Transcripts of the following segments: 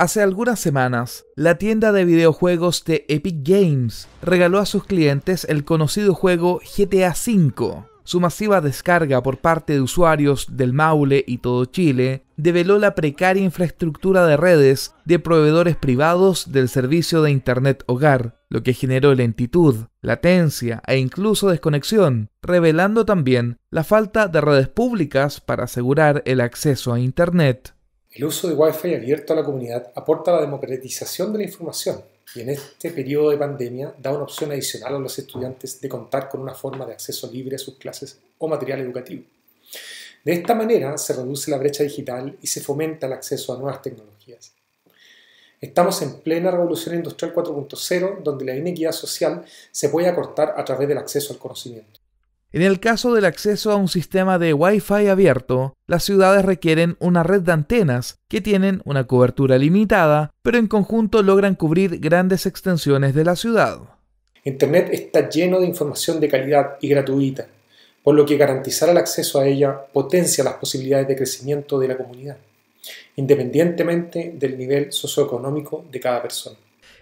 Hace algunas semanas, la tienda de videojuegos de Epic Games regaló a sus clientes el conocido juego GTA V. Su masiva descarga por parte de usuarios del Maule y todo Chile develó la precaria infraestructura de redes de proveedores privados del servicio de Internet Hogar, lo que generó lentitud, latencia e incluso desconexión, revelando también la falta de redes públicas para asegurar el acceso a Internet. El uso de Wi-Fi abierto a la comunidad aporta a la democratización de la información y en este periodo de pandemia da una opción adicional a los estudiantes de contar con una forma de acceso libre a sus clases o material educativo. De esta manera se reduce la brecha digital y se fomenta el acceso a nuevas tecnologías. Estamos en plena revolución industrial 4.0 donde la inequidad social se puede acortar a través del acceso al conocimiento. En el caso del acceso a un sistema de Wi-Fi abierto, las ciudades requieren una red de antenas que tienen una cobertura limitada, pero en conjunto logran cubrir grandes extensiones de la ciudad. Internet está lleno de información de calidad y gratuita, por lo que garantizar el acceso a ella potencia las posibilidades de crecimiento de la comunidad, independientemente del nivel socioeconómico de cada persona.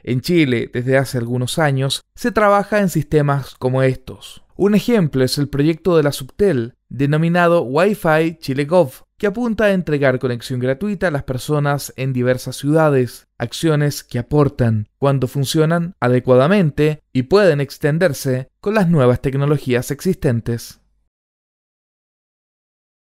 En Chile, desde hace algunos años, se trabaja en sistemas como estos. Un ejemplo es el proyecto de la Subtel, denominado Wi-Fi ChileGov, que apunta a entregar conexión gratuita a las personas en diversas ciudades, acciones que aportan, cuando funcionan adecuadamente y pueden extenderse con las nuevas tecnologías existentes.